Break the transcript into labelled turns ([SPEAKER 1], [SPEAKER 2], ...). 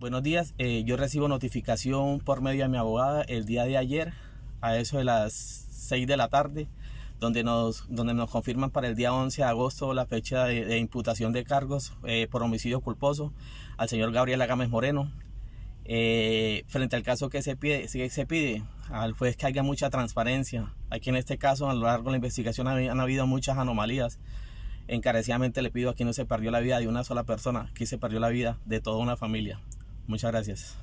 [SPEAKER 1] Buenos días, eh, yo recibo notificación por medio de mi abogada el día de ayer a eso de las 6 de la tarde, donde nos, donde nos confirman para el día 11 de agosto la fecha de, imputación de cargos eh, por homicidio culposo al señor Gabriel Agámez Moreno. Eh, frente al caso que se pide, se pide al juez que haya mucha transparencia. Aquí en este caso, a lo largo de la investigación han habido muchas anomalías. Encarecidamente le pido, aquí no se perdió la vida de una sola persona, aquí se perdió la vida de toda una familia. Muchas gracias.